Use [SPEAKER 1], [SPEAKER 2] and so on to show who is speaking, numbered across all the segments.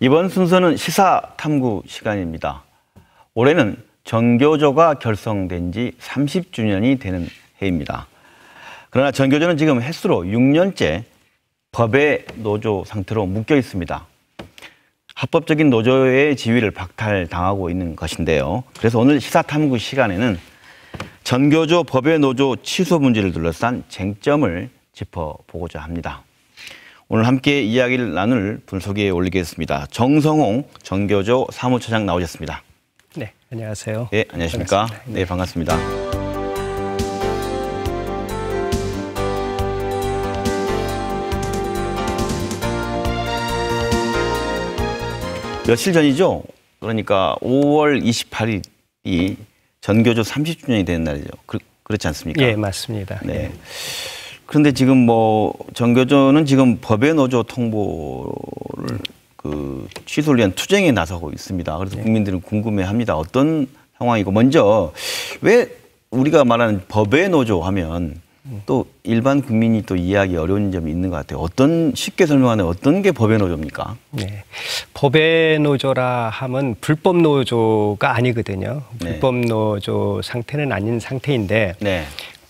[SPEAKER 1] 이번 순서는 시사 탐구 시간입니다. 올해는 전교조가 결성된 지 30주년이 되는 해입니다. 그러나 전교조는 지금 횟수로 6년째 법의 노조 상태로 묶여 있습니다. 합법적인 노조의 지위를 박탈당하고 있는 것인데요. 그래서 오늘 시사탐구 시간에는 전교조 법의 노조 취소 문제를 둘러싼 쟁점을 짚어보고자 합니다. 오늘 함께 이야기를 나눌 분석에 올리겠습니다. 정성홍 전교조 사무처장 나오셨습니다.
[SPEAKER 2] 네, 안녕하세요.
[SPEAKER 1] 네, 안녕하십니까. 반갑습니다. 네, 네, 반갑습니다. 며칠 전이죠. 그러니까 5월 28일이 전교조 30주년이 되는 날이죠. 그, 렇지 않습니까? 예, 맞습니다. 네. 예. 그런데 지금 뭐 정교조는 지금 법의 노조 통보를 그 취소를 위한 투쟁에 나서고 있습니다. 그래서 네. 국민들은 궁금해합니다. 어떤 상황이고 먼저 왜 우리가 말하는 법의 노조 하면 음. 또 일반 국민이 또 이해하기 어려운 점이 있는 것 같아요. 어떤 쉽게 설명하는
[SPEAKER 2] 어떤 게 법의 노조입니까? 네, 법의 노조라 함은 불법 노조가 아니거든요. 네. 불법 네. 노조 상태는 아닌 상태인데 네.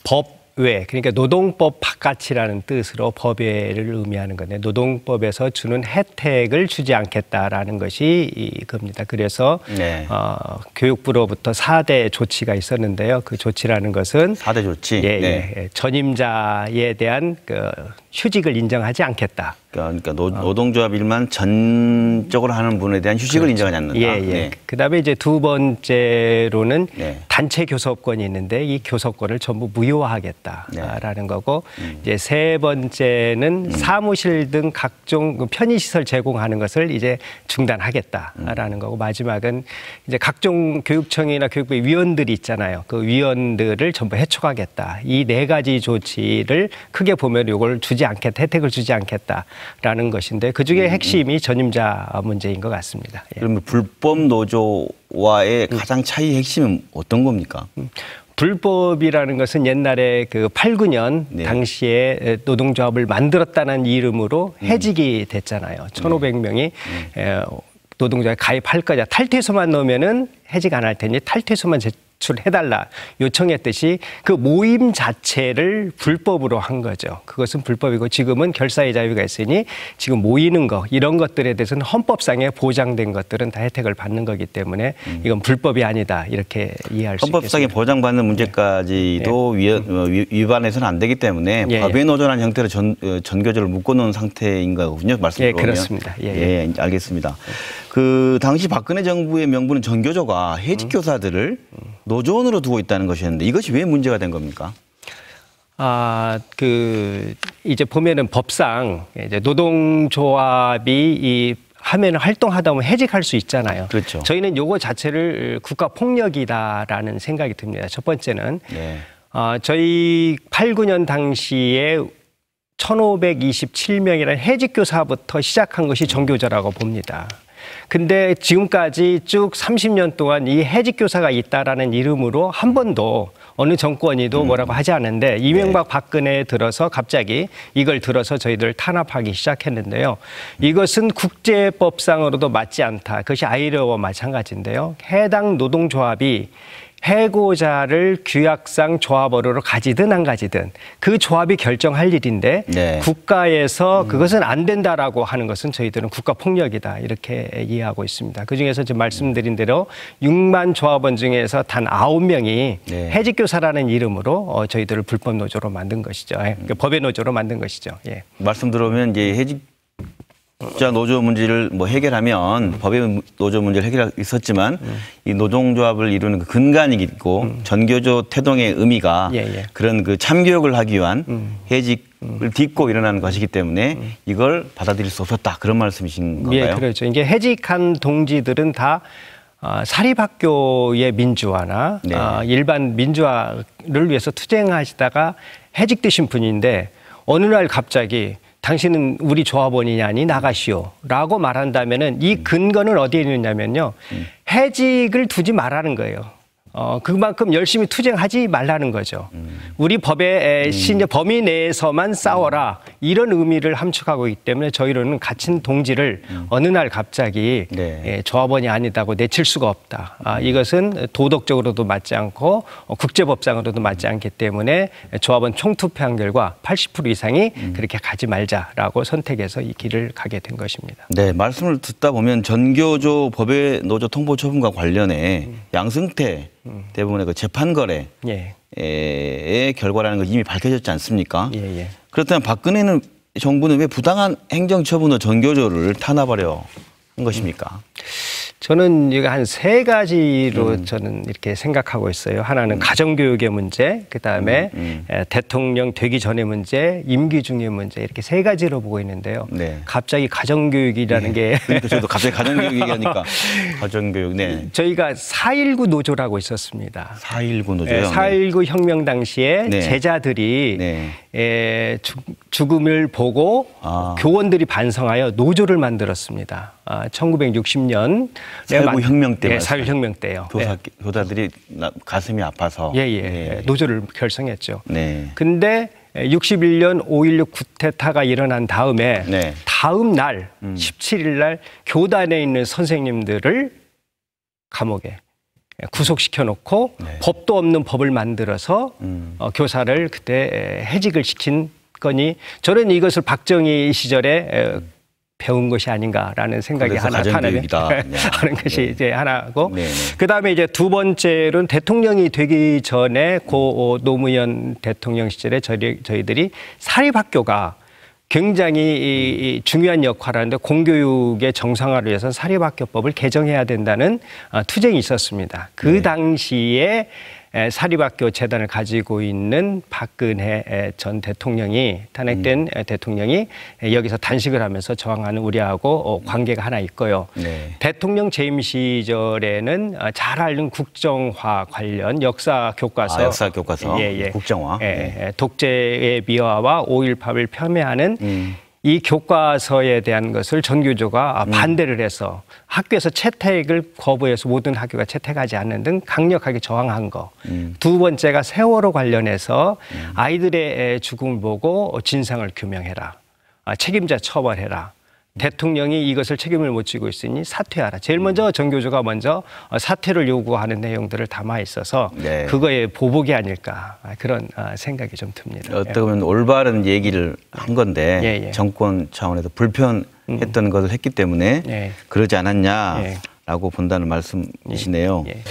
[SPEAKER 2] 법 외, 그러니까 노동법 바깥이라는 뜻으로 법외를 의미하는 건데 노동법에서 주는 혜택을 주지 않겠다라는 것이 이겁니다. 그래서 네. 어, 교육부로부터 사대 조치가 있었는데요. 그 조치라는 것은 사대 조치. 예, 네. 예, 네. 전임자에 대한 그 휴직을 인정하지 않겠다. 그러니까,
[SPEAKER 1] 그러니까 노, 아. 노동조합 일만 전적으로 하는 분에 대한 휴식을 그렇죠. 인정하지 않는다. 예, 예. 네.
[SPEAKER 2] 그다음에 이제 두 번째로는 네. 단체 교섭권이 있는데 이 교섭권을 전부 무효화하겠다라는 네. 거고 음. 이제 세 번째는 음. 사무실 등 각종 편의 시설 제공하는 것을 이제 중단하겠다라는 음. 거고 마지막은 이제 각종 교육청이나 교육부의 위원들이 있잖아요. 그 위원들을 전부 해촉하겠다. 이 네 가지 조치를 크게 보면 이걸 주지 않겠다, 혜택을 주지 않겠다. 라는 것인데 그 중에 음, 음. 핵심이 전임자 문제인 것 같습니다.
[SPEAKER 1] 예. 그러면 불법 노조와의
[SPEAKER 2] 음. 가장 차이 핵심은 어떤 겁니까? 불법이라는 것은 옛날에 그 8, 9년 네. 당시에 노동조합을 만들었다는 이름으로 해직이 됐잖아요. 1,500명이 네. 네. 노동조에 가입할 거냐. 탈퇴서만 넣으면은 해직 안 할 테니 탈퇴서만 제, 제출해달라 요청했듯이 그 모임 자체를 불법으로 한 거죠. 그것은 불법이고 지금은 결사의 자유가 있으니 지금 모이는 거 이런 것들에 대해서는 헌법상에 보장된 것들은 다 혜택을 받는 거기 때문에 음. 이건 불법이 아니다 이렇게 이해할 수 있습니다.
[SPEAKER 1] 헌법상에 보장받는 네. 문제까지도 예. 위, 위 반해서는안 되기 때문에 예. 과에노전한 예. 형태로 전, 어, 전교조를 묶어놓은 상태인 거군요. 말씀 예, 그렇습니다. 예, 예. 예 알겠습니다. 그 당시 박근혜 정부의 명분은 전교조가 해직 음. 교사들을 노조원으로 두고 있다는 것이었는데 이것이 왜 문제가 된 겁니까?
[SPEAKER 2] 아, 그 이제 보면은 법상 이제 노동조합이 이 하면은 활동하다 보면 해직할 수 있잖아요. 그렇죠. 저희는 요거 자체를 국가 폭력이다라는 생각이 듭니다. 첫 번째는 네. 어, 저희 8, 9년 당시에 1,527명이라는 해직교사부터 시작한 것이 정교조라고 봅니다. 근데 지금까지 쭉 30년 동안 이 해직교사가 있다라는 이름으로 한 번도 어느 정권이도 음. 뭐라고 하지 않는데 이명박 네. 박근혜 들어서 갑자기 이걸 들어서 저희들 탄압하기 시작했는데요. 이것은 국제법상으로도 맞지 않다. 그것이 아이러와 마찬가지인데요. 해당 노동조합이 해고자를 규약상 조합원으로 가지든 안 가지든 그 조합이 결정할 일인데 네. 국가에서 음. 그것은 안 된다라고 하는 것은 저희들은 국가 폭력이다 이렇게 이해하고 있습니다. 그 중에서 지금 말씀드린 대로 6만 조합원 중에서 단 9명이 네. 해직교사라는 이름으로 어, 저희들을 불법 노조로 만든 것이죠. 예. 그러니까 법의 노조로 만든 것이죠. 예.
[SPEAKER 1] 말씀 들어오면 이제 해직 노동 노조 문제를 뭐 해결하면 법의 노조 문제를 해결할 수 있었지만 음. 이 노동조합을 이루는 그 근간이고 있 음. 전교조 태동의 의미가 예, 예. 그런 그 참교육을 하기 위한 음. 해직을 음. 딛고 일어나는 것이기 때문에 음. 이걸 받아들일 수 없었다 그런 말씀이신
[SPEAKER 2] 예, 건가요? 예, 그렇죠. 이게 해직한 동지들은 다 어, 사립학교의 민주화나 네. 어, 일반 민주화를 위해서 투쟁하시다가 해직되신 분인데 어느 날 갑자기 당신은 우리 조합원이냐니 나가시오라고 말한다면은 이 근거는 어디에 있느냐면요 음. 해직을 두지 말하는 거예요. 어, 그만큼 열심히 투쟁하지 말라는 거죠. 음. 우리 법의 신의 음. 범위 내에서만 싸워라 이런 의미를 함축하고 있기 때문에 저희로는 갇힌 동지를 음. 어느 날 갑자기 네. 예, 조합원이 아니다고 내칠 수가 없다. 아, 이것은 도덕적으로도 맞지 않고 어, 국제법상으로도 맞지 않기 때문에 조합원 총투표한 결과 80% 이상이 음. 그렇게 가지 말자라고 선택해서 이 길을 가게 된 것입니다.
[SPEAKER 1] 네, 말씀을 듣다 보면 전교조 법의 노조 통보 처분과 관련해 음. 양승태 대부분의 그 재판 거래의 예. 결과라는 걸 이미 밝혀졌지 않습니까? 예예. 예. 그렇다면 박근혜는 정부는 왜 부당한 행정처분으로
[SPEAKER 2] 전교조를 탄압하려 한 것입니까? 음. 저는 이거 한 세 가지로 음. 저는 이렇게 생각하고 있어요. 하나는 음. 가정교육의 문제, 그 다음에 음, 음. 대통령 되기 전의 문제, 임기 중의 문제 이렇게 세 가지로 보고 있는데요. 네. 갑자기 가정교육이라는 네. 게 그러니까 저도 갑자기 가정교육 얘기하니까
[SPEAKER 1] 가정교육. 네.
[SPEAKER 2] 저희가 4.19 노조라고 있었습니다. 4.19 예, 노조요. 4.19 혁명 당시에 네. 제자들이 네. 에, 죽, 음을 보고 아. 교원들이 반성하여 노조를 만들었습니다. 아, 1960년 사회혁명 때 예, 사회혁명 때요. 교사, 예.
[SPEAKER 1] 교사들이 가슴이 아파서 예, 예,
[SPEAKER 2] 예, 예. 노조를 결성했죠. 네. 근데 61년 5.16 구테타가 일어난 다음에 네. 다음 날 음. 17일 날 교단에 있는 선생님들을 감옥에 예, 구속시켜 놓고 네. 법도 없는 법을 만들어서 음. 어, 교사를 그때 예, 해직을 시킨 거니 저는 이것을 박정희 시절에 음. 배운 것이 아닌가라는 생각이 하나 하는, 네. 하는 것이 네. 이제 하나고 네, 네. 그다음에 이제 두 번째로는 대통령이 되기 전에 고 노무현 대통령 시절에 저희, 저희들이 사립학교가 굉장히 음. 중요한 역할을 하는데 공교육의 정상화를 위해서 사립학교법을 개정해야 된다는 아, 투쟁이 있었습니다. 그 네. 당시에 사립학교 재단을 가지고 있는 박근혜 전 대통령이 탄핵된 음. 대통령이 여기서 단식을 하면서 저항하는 우리하고 어, 음. 관계가 하나 있고요. 네. 대통령 재임 시절에는 아, 잘 알는 국정화 관련 역사 교과서, 아, 역사 교과서, 예, 예. 국정화, 예, 네. 예. 독재의 미화와 오일팝을 폄훼하는 음. 이 교과서에 대한 것을 전교조가 음. 반대를 해서 학교에서 채택을 거부해서 모든 학교가 채택하지 않는 등 강력하게 저항한 거. 음. 두 번째가 세월호 관련해서 음. 아이들의 죽음을 보고 진상을 규명해라. 아, 책임자 처벌해라. 대통령이 이것을 책임을 못 지고 있으니 사퇴하라. 제일 먼저 음. 정교조가 먼저 어, 사퇴를 요구하는 내용들을 담아 있어서 네. 그거의 보복이 아닐까 아, 그런 아, 생각이 좀 듭니다. 어떻게 예.
[SPEAKER 1] 보면 올바른 얘기를 한 건데 예, 예. 정권 차원에서 불편했던 음. 것을 했기 때문에 예. 그러지 않았냐라고 예. 본다는 말씀이시네요. 예.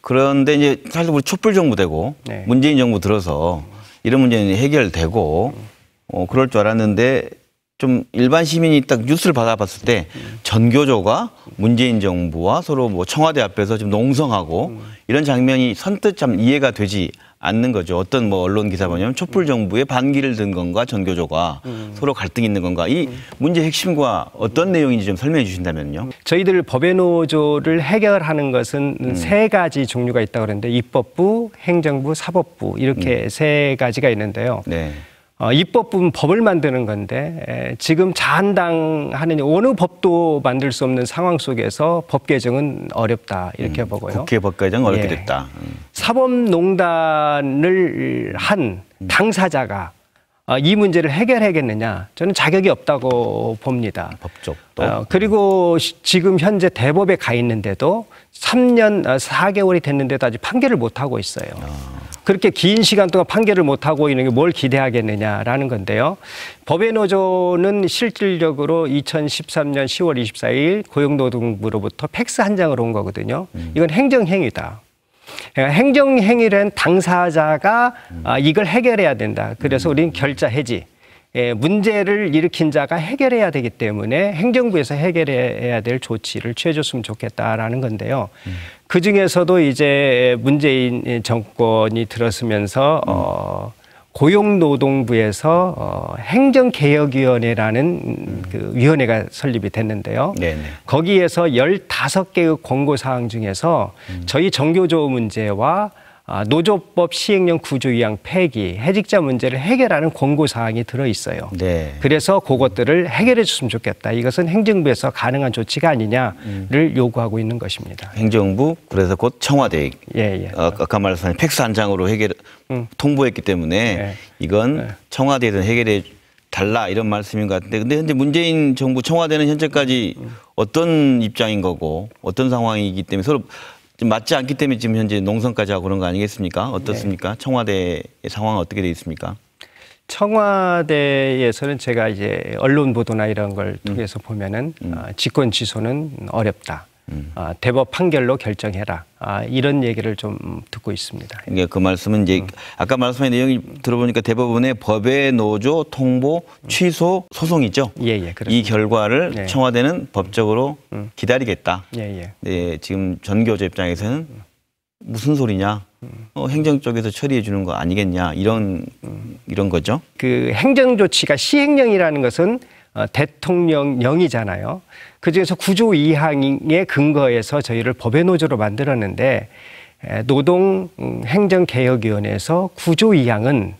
[SPEAKER 1] 그런데 이제 사실 우리 촛불 정부 되고 네. 문재인 정부 들어서 이런 문제는 해결되고 음. 어, 그럴 줄 알았는데 좀 일반 시민이 딱 뉴스를 받아봤을 때 전교조가 문재인 정부와 서로 뭐 청와대 앞에서 좀 농성하고 이런 장면이 선뜻 참 이해가 되지 않는 거죠. 어떤 뭐 언론 기사 보냐면 촛불 정부의 반기를 든 건가 전교조가 서로 갈등이 있는 건가 이 문제 핵심과 어떤 내용인지 좀 설명해 주신다면요.
[SPEAKER 2] 저희들 법의 노조를 해결하는 것은 음. 세 가지 종류가 있다고 그랬는데 입법부, 행정부, 사법부 이렇게 음. 세 가지가 있는데요. 네. 어, 입법는 법을 만드는 건데 지금 자한당 하는 어느 법도 만들 수 없는 상황 속에서 법 개정은 어렵다 이렇게 음, 보고요. 국회 법 개정 어렵게 예. 됐다. 음. 사법농단을 한 음. 당사자가 어, 이 문제를 해결하겠느냐 저는 자격이 없다고 봅니다. 법적도. 어, 그리고 시, 지금 현재 대법에 가 있는데도 3년 4개월이 어, 됐는데도 아직 판결을 못 하고 있어요. 아. 그렇게 긴 시간 동안 판결을 못하고 있는 게 뭘 기대하겠느냐라는 건데요. 법의노조는 실질적으로 2013년 10월 24일 고용노동부로부터 팩스 한 장을 온 거거든요. 음. 이건 행정행위다. 그러니까 행정행위란 당사자가 음. 아, 이걸 해결해야 된다. 그래서 음. 우리는 결자 해지. 예, 문제를 일으킨 자가 해결해야 되기 때문에 행정부에서 해결해야 될 조치를 취해줬으면 좋겠다라는 건데요. 음. 그 중에서도 이제 문재인 정권이 들었으면서 음. 어, 고용노동부에서 어, 행정개혁위원회라는 음. 그 위원회가 설립이 됐는데요. 네네. 거기에서 열다 개의 권고사항 중에서 음. 저희 정교조 문제와 아, 노조법 시행령 구조 위항 폐기, 해직자 문제를 해결하는 권고 사항이 들어 있어요. 네. 그래서 그것들을 해결해 줬으면 좋겠다. 이것은 행정부에서 가능한 조치가 아니냐를 음. 요구하고 있는 것입니다.
[SPEAKER 1] 행정부 그래서 곧 청와대 예, 예. 아, 아까 말씀하신 팩스 한 장으로 해결 음. 통보했기 때문에 예. 이건 예. 청와대에서 해결해 달라 이런 말씀인 것 같은데 근데 현재 문재인 정부 청와대는 현재까지 음. 어떤 입장인 거고 어떤 상황이기 때문에 서로 맞지 않기 때문에 지금 현재 농성까지 하고 그런 거 아니겠습니까? 어떻습니까? 네. 청와대의 상황은 어떻게 돼 있습니까?
[SPEAKER 2] 청와대에서는 제가 이제 언론 보도나 이런 걸 음. 통해서 음. 보면은 음. 어, 직권 취소는 어렵다. 음. 아, 대법 판결로 결정해라. 아, 이런 얘기를 좀 듣고 있습니다.
[SPEAKER 1] 이게 그 말씀은 이제 음. 아까 말씀하 내용이 들어보니까 대법원의 법의 노조 통보 음. 취소 소송이죠. 예, 예, 이 결과를 예. 청와대는 법적으로 음. 기다리겠다. 예, 예. 네, 지금 전교조 입장에서는 음. 무슨 소리냐? 음. 어, 행정 쪽에서 처리해 주는 거 아니겠냐? 이런
[SPEAKER 2] 이런 거죠. 그 행정 조치가 시행령이라는 것은 어, 대통령령이잖아요. 그중에서 구조 2항의 근거에서 저희를 법의 노조로 만들었는데 노동행정개혁위원회에서 음, 구조 2항은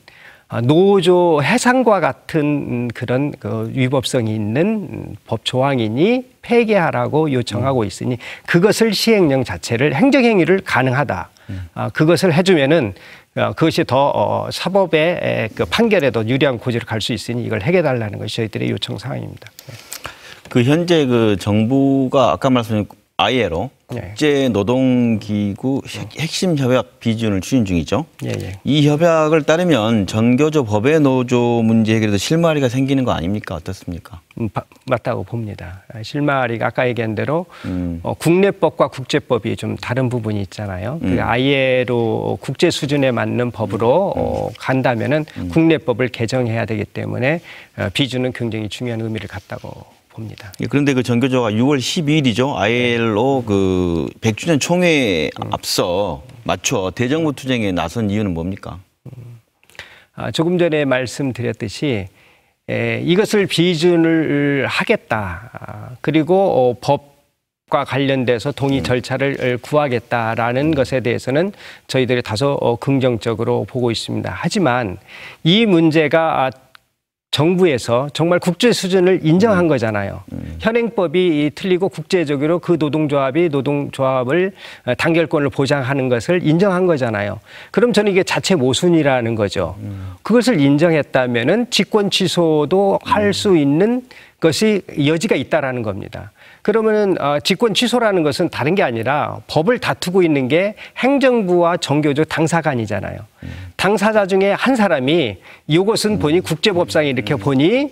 [SPEAKER 2] 아, 노조 해상과 같은 음, 그런 그 위법성이 있는 음, 법 조항이니 폐기하라고 요청하고 있으니 그것을 시행령 자체를 행정행위를 가능하다. 아, 그것을 해주면은 어, 그것이 더 어, 사법의 그 판결에도 유리한 고지를 갈 수 있으니 이걸 해결달라는 것이 저희들의 요청 사항입니다. 네.
[SPEAKER 1] 그 현재 그 정부가 아까 말씀드린 ILO 예. 국제 노동기구 어. 핵심 협약 비준을 추진 중이죠. 예, 예. 이 협약을 따르면 전교조 법의 노조 문제 해결에도 실마리가 생기는 거 아닙니까? 어떻습니까? 음, 바, 맞다고
[SPEAKER 2] 봅니다. 아, 실마리가 아까 얘기한 대로 음. 어, 국내법과 국제법이 좀 다른 부분이 있잖아요. 그 음. 아 ILO 국제 수준에 맞는 법으로 음. 어, 간다면은 음. 국내법을 개정해야 되기 때문에 어, 비준은 굉장히 중요한 의미를 갖다고
[SPEAKER 1] 봅니다. 예, 그런데 그 전교조가 6월 12일이죠. ILO 그 100주년 총회 앞서 맞춰 대정부 투쟁에 나선 이유는 뭡니까?
[SPEAKER 2] 아, 조금 전에 말씀드렸듯이 이것을 비준을 하겠다. 아, 그리고 어, 법과 관련돼서 동의 네. 절차를 음. 구하겠다라는 음. 것에 대해서는 저희들이 다소 어, 긍정적으로 보고 있습니다. 하지만 이 문제가 아, 정부에서 정말 국제 수준을 인정한 음. 거잖아요. 음. 현행법이 틀리고 국제적으로 그 노동조합이 노동조합을 어, 단결권을 보장하는 것을 인정한 거잖아요. 그럼 저는 이게 자체 모순이라는 거죠. 음. 그것을 인정했다면은 직권 취소도 할수 음. 있는 것이 여지가 있다라는 겁니다. 그러면은 어, 직권 취소라는 것은 다른 게 아니라 법을 다투고 있는 게 행정부와 정교조 당사간이잖아요. 음. 당사자 중에 한 사람이 이것은 보니 국제법상에 이렇게 보니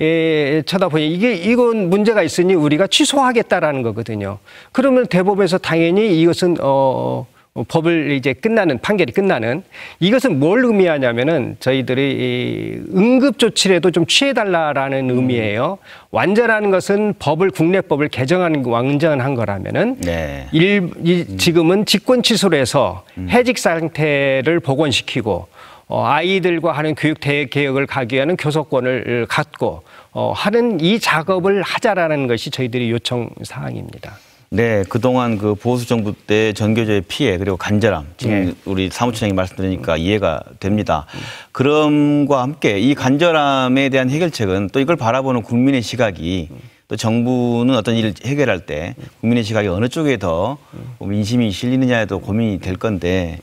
[SPEAKER 2] 예, 쳐다보니 이게 이건 문제가 있으니 우리가 취소하겠다라는 거거든요. 그러면 대법에서 당연히 이것은 어 어, 법을 이제 끝나는 판결이 끝나는 이것은 뭘 의미하냐면은 저희들이 이 응급 조치라도 좀 취해달라라는 음. 의미예요. 완전한 것은 법을 국내법을 개정하는 완전한 거라면은 네. 일, 이, 음. 지금은 직권 취소를 해서 음. 해직 상태를 복원시키고 어, 아이들과 하는 교육 대 개혁을 가기 위한 교섭권을 갖고 어, 하는 이 작업을 하자라는 것이 저희들이 요청 사항입니다.
[SPEAKER 1] 네, 그동안 그 보수 정부 때 전교조의 피해 그리고 간절함 지금 네. 우리 사무처장이 말씀드리니까 이해가 됩니다. 그럼과 함께 이 간절함에 대한 해결책은 또 이걸 바라보는 국민의 시각이 또 정부는 어떤 일을 해결할 때 국민의 시각이 어느 쪽에 더 민심이 실리느냐에도 고민이 될 건데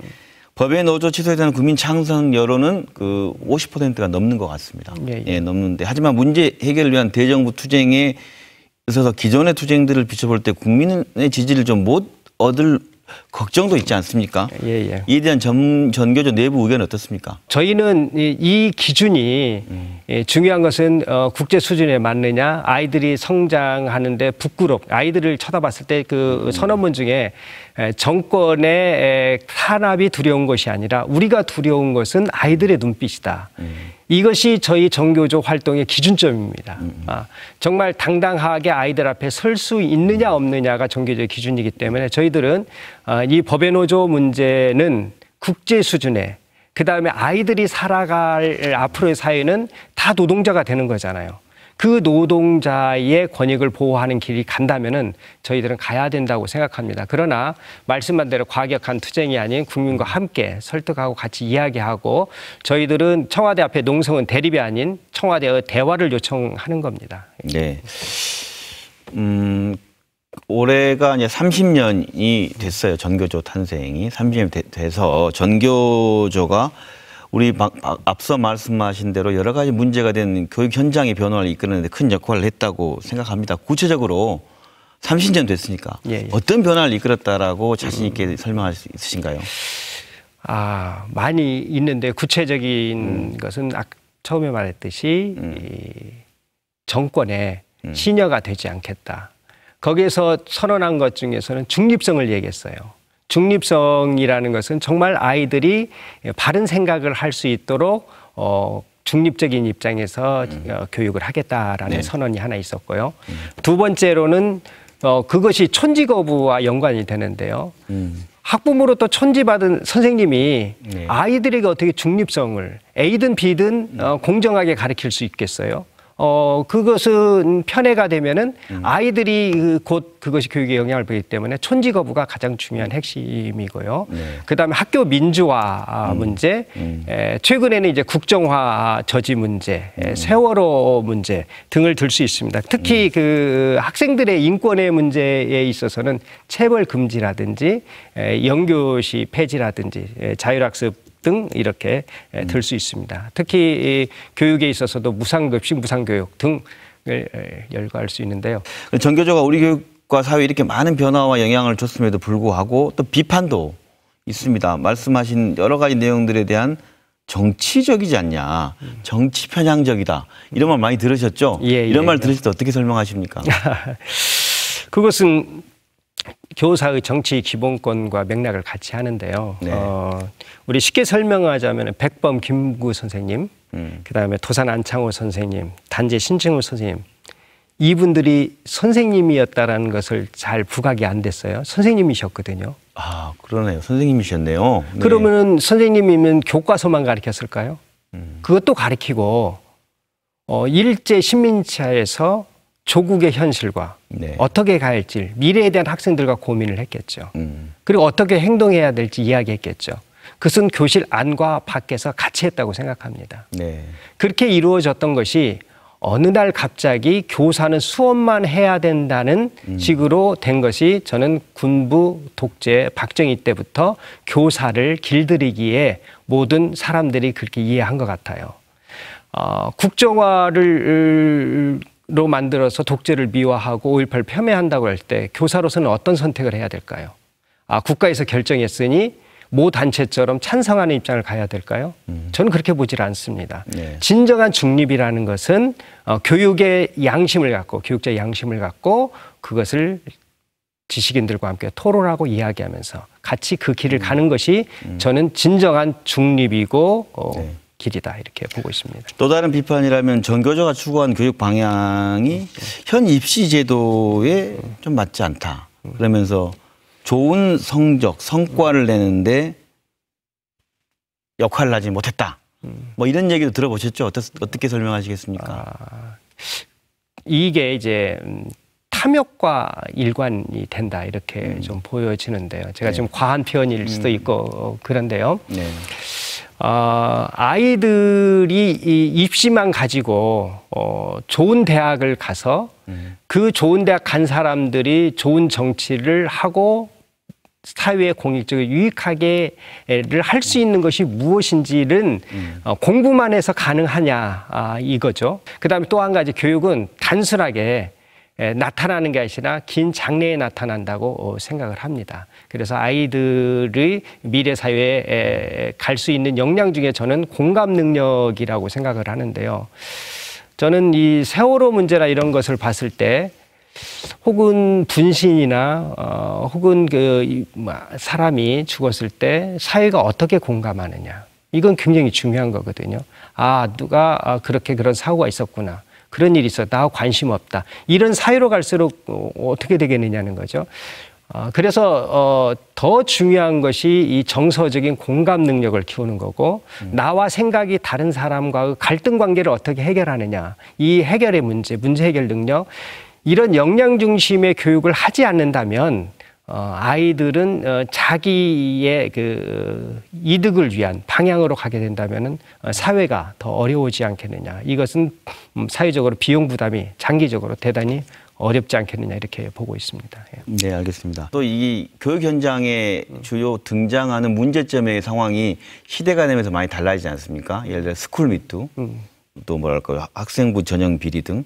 [SPEAKER 1] 법의 노조 취소에 대한 국민 창성 여론은 그 50%가 넘는 것 같습니다. 예, 예. 예 넘는데 하지만 문제 해결을 위한 대정부 투쟁의 그래서 기존의 투쟁들을 비춰볼 때 국민의 지지를 좀 못 얻을 걱정도
[SPEAKER 2] 있지 않습니까? 예, 예. 이에 대한 전, 전교조 내부 의견 어떻습니까? 저희는 이, 이 기준이 음. 예, 중요한 것은 어, 국제 수준에 맞느냐, 아이들이 성장하는데 부끄럽, 아이들을 쳐다봤을 때그 음. 선언문 중에 정권의 탄압이 두려운 것이 아니라 우리가 두려운 것은 아이들의 눈빛이다. 음. 이것이 저희 정교조 활동의 기준점입니다. 아, 정말 당당하게 아이들 앞에 설 수 있느냐 없느냐가 정교조의 기준이기 때문에 저희들은 아, 이 법의 노조 문제는 국제 수준에 그 다음에 아이들이 살아갈 앞으로의 사회는 다 노동자가 되는 거잖아요. 그 노동자의 권익을 보호하는 길이 간다면은 저희들은 가야 된다고 생각합니다. 그러나 말씀한 대로 과격한 투쟁이 아닌 국민과 함께 설득하고 같이 이야기하고 저희들은 청와대 앞에 농성은 대립이 아닌 청와대의 대화를 요청하는 겁니다.
[SPEAKER 1] 네. 음, 올해가 이제 30년이 됐어요. 전교조 탄생이 30년 돼서 전교조가 우리 막, 앞서 말씀하신 대로 여러 가지 문제가 된 교육 현장의 변화를 이끄는데 큰 역할을 했다고 생각합니다. 구체적으로 30년 됐으니까 예, 예. 어떤 변화를 이끌었다라고 자신 있게
[SPEAKER 2] 음. 설명할 수 있으신가요? 아 많이 있는데 구체적인 음. 것은 아, 처음에 말했듯이 음. 이 정권의 음. 신여가 되지 않겠다. 거기에서 선언한 것 중에서는 중립성을 얘기했어요. 중립성이라는 것은 정말 아이들이 바른 생각을 할 수 있도록 어, 중립적인 입장에서 음. 어, 교육을 하겠다라는 네. 선언이 하나 있었고요. 음. 두 번째로는 어, 그것이 촌지 거부와 연관이 되는데요. 음. 학부모로 또 천지받은 선생님이 네. 아이들에게 어떻게 중립성을 A든 B든 어, 공정하게 가르칠 수 있겠어요? 어, 그것은 편해가 되면은 음. 아이들이 그 곧 그것이 교육에 영향을 보기 때문에 촌지 거부가 가장 중요한 핵심이고요. 네. 그다음에 학교 민주화 음. 문제, 음. 에, 최근에는 이제 국정화 저지 문제, 에, 음. 세월호 문제 등을 들 수 있습니다. 특히 음. 그 학생들의 인권의 문제에 있어서는 체벌 금지라든지 에, 영교시 폐지라든지 에, 자율학습 등 이렇게 음. 들수 있습니다. 특히 이 교육에 있어서도 무상급식, 무상교육 등을 열거할 수 있는데요. 그 전교조가 우리 교육과 사회에 이렇게 많은 변화와 영향을 줬음에도 불구하고 또
[SPEAKER 1] 비판도 있습니다. 말씀하신 여러 가지 내용들에 대한 정치적이지 않냐, 정치 편향적이다 이런 말 많이 들으셨죠? 예, 예. 이런 예, 말 들으실 때 어떻게 설명하십니까?
[SPEAKER 2] 그것은 교사의 정치 기본권과 맥락을 같이 하는데요. 네. 어, 우리 쉽게 설명하자면 백범 김구 선생님, 음. 그다음에 도산 안창호 선생님, 단재 신층우 선생님 이분들이 선생님이었다라는 것을 잘 부각이 안 됐어요. 선생님이셨거든요. 아 그러네요. 선생님이셨네요. 네. 그러면 선생님이면 교과서만 가르쳤을까요? 음. 그것도 가르치고 어, 일제 식민지에서 조국의 현실과 네. 어떻게 갈지 미래에 대한 학생들과 고민을 했겠죠. 음. 그리고 어떻게 행동해야 될지 이야기했겠죠. 그것은 교실 안과 밖에서 같이 했다고 생각합니다. 네. 그렇게 이루어졌던 것이 어느 날 갑자기 교사는 수업만 해야 된다는 음. 식으로 된 것이 저는 군부 독재 박정희 때부터 교사를 길들이기에 모든 사람들이 그렇게 이해한 것 같아요. 어, 국정화를 로 만들어서 독재를 미화하고 5.18 폄훼한다고 할 때 교사로서는 어떤 선택을 해야 될까요? 아, 국가에서 결정했으니 모 단체처럼 찬성하는 입장을 가야 될까요? 음. 저는 그렇게 보질 않습니다. 네. 진정한 중립이라는 것은 어, 교육의 양심을 갖고 교육자의 양심을 갖고 그것을 지식인들과 함께 토론하고 이야기하면서 같이 그 길을 음. 가는 것이 음. 저는 진정한 중립이고 어, 네. 길이다 이렇게 보고 있습니다.
[SPEAKER 1] 또 다른 비판이라면 전교조가 추구한 교육 방향이 현 입시 제도에 좀 맞지 않다. 그러면서 좋은 성적, 성과를 내는데 역할을 하지 못했다. 뭐 이런
[SPEAKER 2] 얘기도 들어보셨죠? 어떻, 어떻게 설명하시겠습니까? 아, 이게 이제 음, 탐욕과 일관이 된다 이렇게 음. 좀 보여지는데요. 제가 네. 좀 과한 표현일 음. 수도 있고 그런데요. 네. 어, 아이들이 이 입시만 가지고 어, 좋은 대학을 가서 그 좋은 대학 간 사람들이 좋은 정치를 하고 사회에 공익적으로 유익하게를 할 수 있는 것이 무엇인지는 음. 공부만 해서 가능하냐 아, 이거죠. 그다음에 또 한 가지 교육은 단순하게 나타나는 게 아니라 긴 장래에 나타난다고 어, 생각을 합니다. 그래서 아이들의 미래 사회에 갈 수 있는 역량 중에 저는 공감 능력이라고 생각을 하는데요. 저는 이 세월호 문제나 이런 것을 봤을 때 혹은 분신이나 어, 혹은 그 뭐, 사람이 죽었을 때 사회가 어떻게 공감하느냐 이건 굉장히 중요한 거거든요. 아 누가 아, 그렇게 그런 사고가 있었구나. 그런 일이 있었다. 관심 없다. 이런 사회로 갈수록 어떻게 되겠느냐는 거죠. 어, 그래서 어, 더 중요한 것이 이 정서적인 공감 능력을 키우는 거고 음. 나와 생각이 다른 사람과의 갈등 관계를 어떻게 해결하느냐 이 해결의 문제 문제 해결 능력 이런 역량 중심의 교육을 하지 않는다면 어, 아이들은 어, 자기의 그 어, 이득을 위한 방향으로 가게 된다면은 어, 사회가 더 어려워지 않겠느냐. 이것은 음, 사회적으로 비용 부담이 장기적으로 대단히 어렵지 않겠느냐 이렇게 보고 있습니다. 예. 네, 알겠습니다.
[SPEAKER 1] 또 이 교육 현장에 주요 등장하는 문제점의 상황이 시대가 되면서 많이 달라지지 않습니까? 예를 들어 스쿨 미투. 음. 또 뭐랄까 학생부 전형 비리 등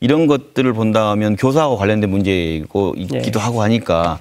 [SPEAKER 1] 이런 것들을 본다면 교사하고 관련된 문제이고 있기도 네. 하고 하니까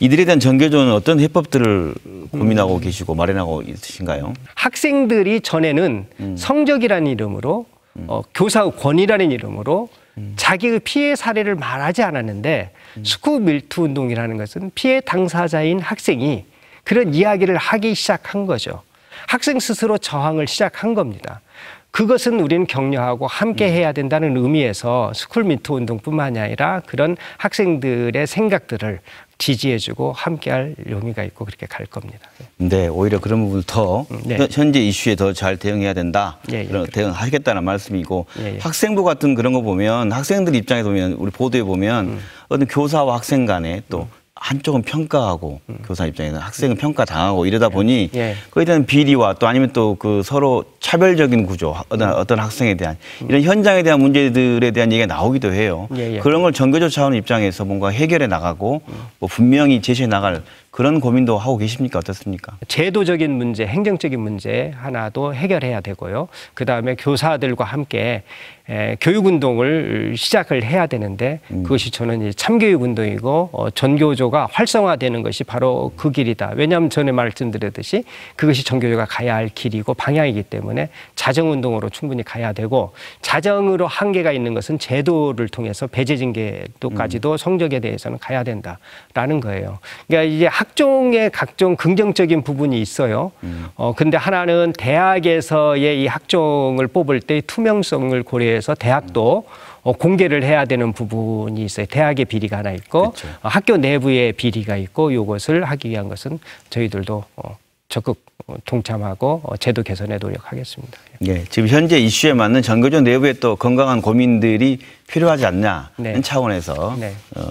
[SPEAKER 1] 이들에 대한 전교조는 어떤 해법들을 고민하고 음. 계시고 마련하고 있으신가요?
[SPEAKER 2] 학생들이 전에는 음. 성적이라는 이름으로 음. 어, 교사의 권위라는 이름으로 음. 자기의 피해 사례를 말하지 않았는데 스쿠 음. 밀투 운동이라는 것은 피해 당사자인 학생이 그런 이야기를 하기 시작한 거죠. 학생 스스로 저항을 시작한 겁니다. 그것은 우리는 격려하고 함께 음. 해야 된다는 의미에서 스쿨미토 운동뿐만이 아니라 그런 학생들의 생각들을 지지해주고 함께할 용의가 있고 그렇게 갈 겁니다.
[SPEAKER 1] 네, 오히려 그런 부분더 음, 네. 현재 이슈에 더 잘 대응해야 된다. 예, 예 그런 그 대응하겠다는 말씀이고 예, 예, 학생부 같은 그런 거 보면 학생들 입장에 보면 우리 보도에 보면 음. 어떤 교사와 학생 간에 또 음. 한쪽은 평가하고 음. 교사 입장에서 학생은 평가당하고 이러다 예. 보니 예. 기에 대한 비리와 또 아니면 또 그 서로 차별적인 구조 어떤, 음. 어떤 학생에 대한 음. 이런 현장에 대한 문제들에 대한 얘기가 나오기도 해요. 예, 예. 그런 걸 전교조 차원 입장에서 뭔가 해결해 나가고 음. 뭐 분명히 제시해 나갈 그런 고민도 하고
[SPEAKER 2] 계십니까? 어떻습니까? 제도적인 문제, 행정적인 문제 하나도 해결해야 되고요. 그 다음에 교사들과 함께 에, 교육운동을 시작을 해야 되는데 음. 그것이 저는 참교육운동이고 어, 전교조가 활성화되는 것이 바로 그 길이다. 왜냐하면 전에 말씀드렸듯이 그것이 전교조가 가야 할 길이고 방향이기 때문에 자정운동으로 충분히 가야 되고 자정으로 한계가 있는 것은 제도를 통해서 배제징계도까지도 음. 성적에 대해서는 가야 된다라는 거예요. 그러니까 이제 학 학종의 각종 긍정적인 부분이 있어요. 음. 어, 근데 하나는 대학에서의 이 학종을 뽑을 때 투명성을 고려해서 대학도 음. 어, 공개를 해야 되는 부분이 있어요. 대학의 비리가 하나 있고 어, 학교 내부의 비리가 있고 이것을 하기 위한 것은 저희들도 어, 적극 동참하고 어, 제도 개선에 노력하겠습니다.
[SPEAKER 1] 네, 지금 현재 이슈에 맞는 전교조 내부의 또 건강한 고민들이 필요하지 않냐는 네. 차원에서 네. 어,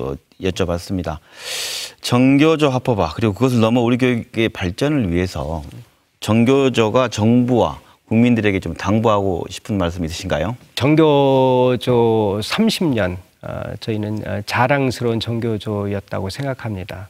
[SPEAKER 1] 그 여쭤봤습니다. 정교조 합법화 그리고 그것을 넘어 우리 교육의 발전을 위해서 정교조가 정부와 국민들에게 좀 당부하고 싶은 말씀 있으신가요?
[SPEAKER 2] 정교조 30년 어, 저희는 어, 자랑스러운 정교조였다고 생각합니다.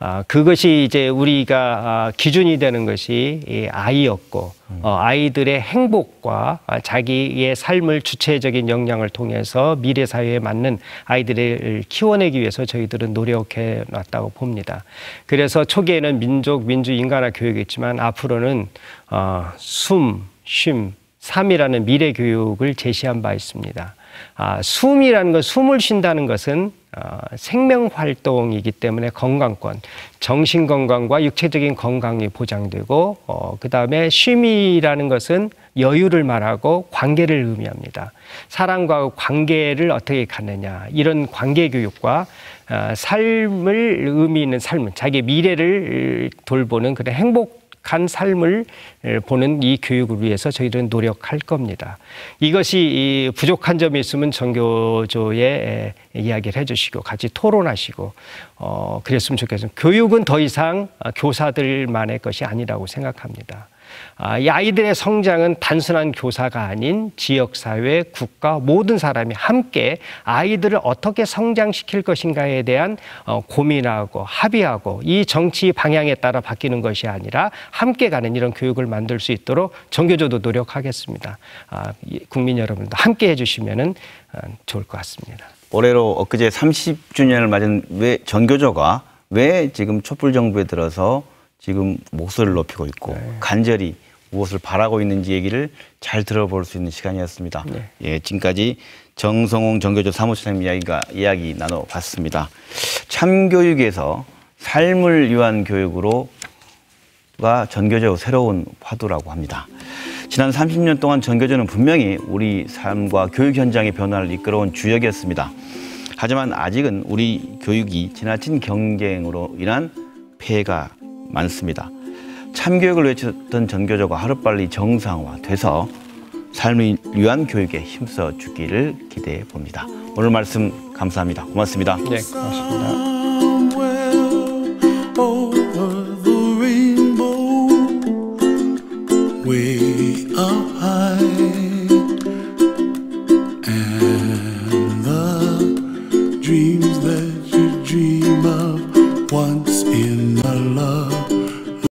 [SPEAKER 2] 아, 그것이 이제 우리가 아, 기준이 되는 것이 아이였고 음. 어, 아이들의 행복과 자기의 삶을 주체적인 역량을 통해서 미래 사회에 맞는 아이들을 키워내기 위해서 저희들은 노력해 놨다고 봅니다. 그래서 초기에는 민족, 민주, 인간화 교육이었지만 앞으로는 어, 숨, 쉼, 삶이라는 미래 교육을 제시한 바 있습니다. 아, 숨이라는 것, 숨을 쉰다는 것은 아, 어, 생명 활동이기 때문에 건강권, 정신 건강과 육체적인 건강이 보장되고, 어, 그 다음에 쉼이라는 것은 여유를 말하고 관계를 의미합니다. 사람과 관계를 어떻게 갖느냐 이런 관계 교육과 아, 삶을 의미 있는 삶, 자기 미래를 돌보는 그런 행복 행복한 삶을 보는 이 교육을 위해서 저희들은 노력할 겁니다. 이것이 부족한 점이 있으면 전교조의 이야기를 해주시고 같이 토론하시고 어, 그랬으면 좋겠습니다. 교육은 더 이상 아, 교사들만의 것이 아니라고 생각합니다. 아, 이 아이들의 성장은 단순한 교사가 아닌 지역사회, 국가, 모든 사람이 함께 아이들을 어떻게 성장시킬 것인가에 대한 어, 고민하고 합의하고 이 정치 방향에 따라 바뀌는 것이 아니라 함께 가는 이런 교육을 만들 수 있도록 정교조도 노력하겠습니다. 아, 국민 여러분도 함께 해주시면 어, 좋을 것 같습니다.
[SPEAKER 1] 올해로 엊그제 30주년을 맞은 왜 정교조가 왜 지금 촛불 정부에 들어서 지금 목소리를 높이고 있고 네. 간절히 무엇을 바라고 있는지 얘기를 잘 들어볼 수 있는 시간이었습니다. 네. 예, 지금까지 정성홍 정교조 사무처장 이야기가 이야기 나눠봤습니다. 참교육에서 삶을 위한 교육으로가 전교적 새로운 화두라고 합니다. 지난 30년 동안 전교조는 분명히 우리 삶과 교육 현장의 변화를 이끌어온 주역이었습니다. 하지만 아직은 우리 교육이 지나친 경쟁으로 인한 폐해가 많습니다. 참교육을 외쳤던 전교조가 하루빨리 정상화돼서 삶을 위한 교육에 힘써 주기를 기대해 봅니다. 오늘 말씀 감사합니다. 고맙습니다. 네, 고맙습니다. way u
[SPEAKER 2] high.